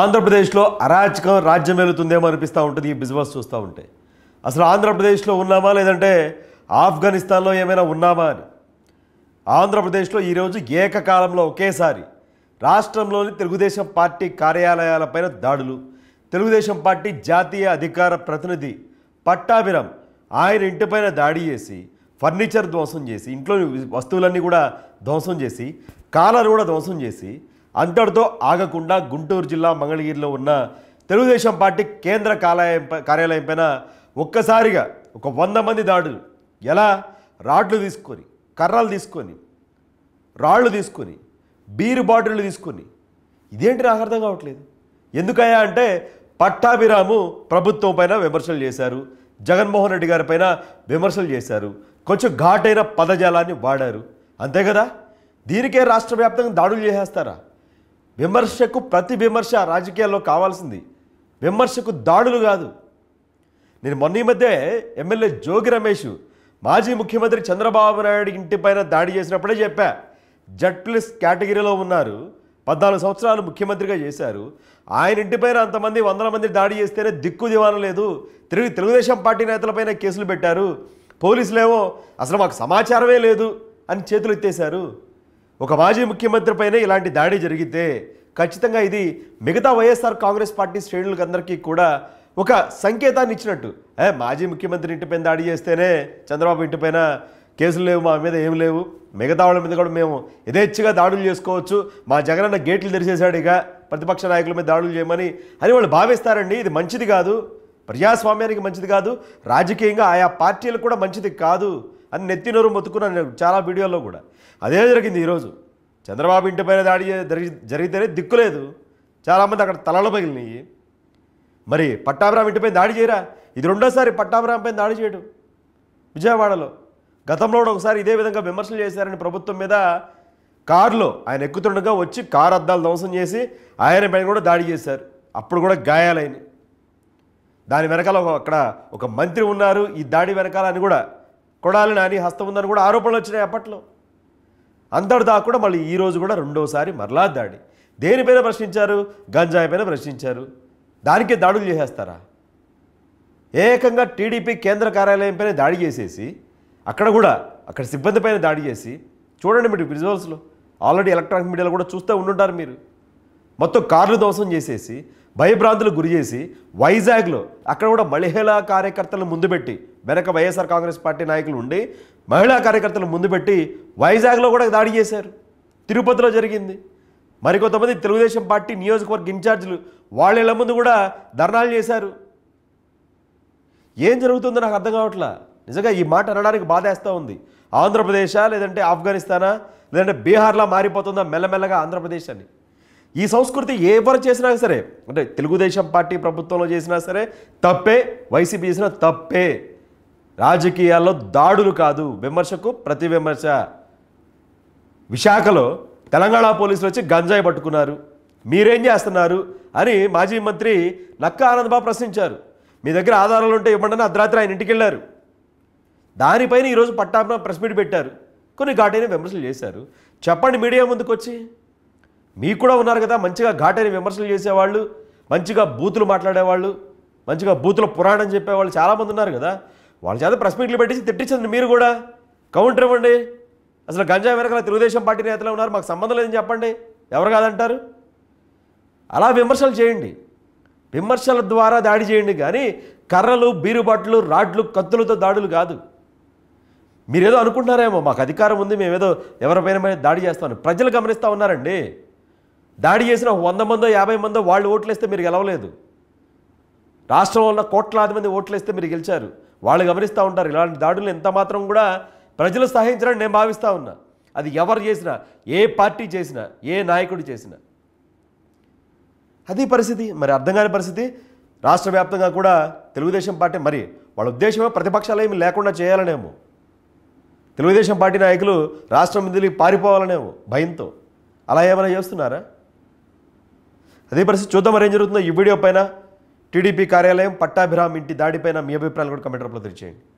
ఆంధ్రప్రదేశ్లో అరాచకం రాజ్యం వెళుతుందేమో అనిపిస్తూ ఉంటుంది ఈ బిజినెస్ చూస్తూ ఉంటే అసలు ఆంధ్రప్రదేశ్లో ఉన్నామా లేదంటే ఆఫ్ఘనిస్తాన్లో ఏమైనా ఉన్నామా అని ఆంధ్రప్రదేశ్లో ఈరోజు ఏకకాలంలో ఒకేసారి రాష్ట్రంలోని తెలుగుదేశం పార్టీ కార్యాలయాలపైన దాడులు తెలుగుదేశం పార్టీ జాతీయ అధికార ప్రతినిధి పట్టాభిరామ్ ఆయన ఇంటిపైన దాడి చేసి ఫర్నిచర్ ధ్వంసం చేసి ఇంట్లో వస్తువులన్నీ కూడా ధ్వంసం చేసి కాలర్ కూడా ధ్వంసం చేసి అంతటితో ఆగకుండా గుంటూరు జిల్లా మంగళగిరిలో ఉన్న తెలుగుదేశం పార్టీ కేంద్ర కార్యాలయం కార్యాలయం పైన ఒక్కసారిగా ఒక వంద మంది దాడులు ఎలా రాడ్లు తీసుకొని కర్రలు తీసుకొని రాళ్ళు తీసుకొని బీరు బాటిళ్ళు తీసుకొని ఇదేంటి నాకు అర్థం కావట్లేదు ఎందుకయ్యా అంటే పట్టాభిరాము ప్రభుత్వం పైన విమర్శలు చేశారు జగన్మోహన్ రెడ్డి గారి పైన విమర్శలు చేశారు కొంచెం ఘాటైన పదజాలాన్ని వాడారు అంతే కదా దీనికే రాష్ట్ర వ్యాప్తంగా దాడులు చేసేస్తారా విమర్శకు ప్రతి విమర్శ రాజకీయాల్లో కావాల్సింది విమర్శకు దాడులు కాదు నేను మొన్న ఈ మధ్య ఎమ్మెల్యే జోగి రమేష్ మాజీ ముఖ్యమంత్రి చంద్రబాబు నాయుడు ఇంటిపైన దాడి చేసినప్పుడే చెప్పా జడ్ ప్లస్ కేటగిరీలో ఉన్నారు పద్నాలుగు సంవత్సరాలు ముఖ్యమంత్రిగా చేశారు ఆయన ఇంటిపైన అంతమంది వందల మంది దాడి చేస్తేనే దిక్కు దివాన లేదు తిరిగి తెలుగుదేశం పార్టీ నేతలపైన కేసులు పెట్టారు పోలీసులేమో అసలు మాకు సమాచారమే లేదు అని చేతులు ఎత్తేశారు ఒక మాజీ ముఖ్యమంత్రిపైనే ఇలాంటి దాడి జరిగితే ఖచ్చితంగా ఇది మిగతా వైఎస్ఆర్ కాంగ్రెస్ పార్టీ శ్రేణులకందరికీ కూడా ఒక సంకేతాన్ని ఇచ్చినట్టు ఏ మాజీ ముఖ్యమంత్రి ఇంటిపైన దాడి చేస్తేనే చంద్రబాబు ఇంటిపైన కేసులు లేవు మా మీద ఏం లేవు మిగతా వాళ్ళ మీద కూడా మేము యథేచ్ఛగా దాడులు చేసుకోవచ్చు మా జగనన్న గేట్లు తెరిచేశాడు ఇక ప్రతిపక్ష నాయకుల మీద దాడులు చేయమని అని వాళ్ళు భావిస్తారండి ఇది మంచిది కాదు ప్రజాస్వామ్యానికి మంచిది కాదు రాజకీయంగా ఆయా పార్టీలకు కూడా మంచిది కాదు అని నెత్తినోరు మొత్తుకున్నాను చాలా వీడియోల్లో కూడా అదే జరిగింది ఈరోజు చంద్రబాబు ఇంటిపైన దాడి జరిగి జరిగితేనే దిక్కులేదు చాలామంది అక్కడ తలలు పగిలినాయి మరి పట్టాభిరామ్ ఇంటిపై దాడి చేయరా ఇది రెండోసారి పట్టాభిరామపై దాడి చేయడం విజయవాడలో గతంలో కూడా ఒకసారి ఇదే విధంగా విమర్శలు చేశారని ప్రభుత్వం మీద కారులో ఆయన ఎక్కుతుండగా వచ్చి కారు అద్దాలు ధ్వంసం చేసి ఆయన పైన కూడా దాడి చేశారు అప్పుడు కూడా గాయాలైన దాని వెనకాల అక్కడ ఒక మంత్రి ఉన్నారు ఈ దాడి వెనకాల అని కూడా కొడాలి నాని హస్తం ఉందని కూడా ఆరోపణలు వచ్చినాయి అప్పట్లో అందరు కూడా మళ్ళీ ఈరోజు కూడా రెండోసారి మరలా దాడి దేనిపైన ప్రశ్నించారు గంజాయి పైన ప్రశ్నించారు దానికే దాడులు చేసేస్తారా ఏకంగా టీడీపీ కేంద్ర కార్యాలయం పైన దాడి చేసేసి అక్కడ కూడా అక్కడ సిబ్బంది పైన దాడి చేసి చూడండి మీరు విజువల్స్లో ఆల్రెడీ ఎలక్ట్రానిక్ మీడియాలో కూడా చూస్తూ ఉండుంటారు మీరు మొత్తం కార్లు ధ్వంసం చేసేసి భయభ్రాంతులకు గురి చేసి వైజాగ్లో అక్కడ కూడా మహిళా కార్యకర్తలను ముందు పెట్టి వెనక వైఎస్ఆర్ కాంగ్రెస్ పార్టీ నాయకులు ఉండి మహిళా కార్యకర్తలను ముందు పెట్టి వైజాగ్లో కూడా దాడి చేశారు తిరుపతిలో జరిగింది మరికొంతమంది తెలుగుదేశం పార్టీ నియోజకవర్గ ఇన్ఛార్జీలు వాళ్ళ ముందు కూడా ధర్నాలు చేశారు ఏం జరుగుతుందో నాకు అర్థం కావట్లా నిజంగా ఈ మాట అనడానికి బాధేస్తూ ఉంది ఆంధ్రప్రదేశా లేదంటే ఆఫ్ఘనిస్తానా లేదంటే బీహార్లా మారిపోతుందా మెల్లమెల్లగా ఆంధ్రప్రదేశ్ అని ఈ సంస్కృతి ఎవరు చేసినా సరే అంటే తెలుగుదేశం పార్టీ ప్రభుత్వంలో చేసినా సరే తప్పే వైసీపీ చేసిన తప్పే రాజకీయాల్లో దాడులు కాదు విమర్శకు ప్రతి విమర్శ విశాఖలో తెలంగాణ పోలీసులు వచ్చి గంజాయి పట్టుకున్నారు మీరేం చేస్తున్నారు అని మాజీ మంత్రి నక్క ఆనందబాబు ప్రశ్నించారు మీ దగ్గర ఆధారాలు ఉంటే ఇవ్వండి అర్ధరాత్రి ఆయన ఇంటికి వెళ్ళారు దానిపైన ఈరోజు పట్టాభిన ప్రెస్ మీట్ పెట్టారు కొన్ని ఘాటైన విమర్శలు చేశారు చెప్పండి మీడియా ముందుకు వచ్చి మీకు కూడా ఉన్నారు కదా మంచిగా ఘాటైన విమర్శలు చేసేవాళ్ళు మంచిగా బూతులు మాట్లాడేవాళ్ళు మంచిగా బూతుల పురాణం చెప్పేవాళ్ళు చాలామంది ఉన్నారు కదా వాళ్ళ చేత ప్రెస్ మీట్లు పెట్టేసి తిట్టించండి మీరు కూడా కౌంటర్ ఇవ్వండి అసలు గంజా వెనకాల తెలుగుదేశం పార్టీ నేతలు ఉన్నారు మాకు సంబంధం లేదని చెప్పండి ఎవరు కాదంటారు అలా విమర్శలు చేయండి విమర్శల ద్వారా దాడి చేయండి కానీ కర్రలు బీరుబాట్లు రాడ్లు కత్తులతో దాడులు కాదు మీరేదో అనుకుంటున్నారేమో మాకు అధికారం ఉంది మేమేదో ఎవరిపైన దాడి చేస్తామని ప్రజలు గమనిస్తూ ఉన్నారండి దాడి చేసిన వంద మందో యాభై మందో వాళ్ళు ఓట్లేస్తే మీరు గెలవలేదు రాష్ట్రంలో ఉన్న కోట్లాది మంది ఓట్లేస్తే మీరు గెలిచారు వాళ్ళు గమనిస్తూ ఉంటారు ఇలాంటి దాడులు ఎంత మాత్రం కూడా ప్రజలు సహించరని నేను భావిస్తూ ఉన్నా అది ఎవరు చేసినా ఏ పార్టీ చేసినా ఏ నాయకుడు చేసినా అది పరిస్థితి మరి అర్థం కాని పరిస్థితి రాష్ట్ర వ్యాప్తంగా కూడా తెలుగుదేశం పార్టీ మరి వాళ్ళ ఉద్దేశమే ప్రతిపక్షాలు ఏమి లేకుండా చేయాలనేమో తెలుగుదేశం పార్టీ నాయకులు రాష్ట్రం మీదకి పారిపోవాలనేమో భయంతో అలా ఏమైనా చేస్తున్నారా అదే పరిస్థితి చూద్దాం మరి ఏం జరుగుతుందో ఈ వీడియో పైన టీడీపీ కార్యాలయం పట్టాభిరామ్ ఇంటి దాడిపైన మీ అభిప్రాయాలు కూడా కమెంట్ రూపంలో తెలియజేయండి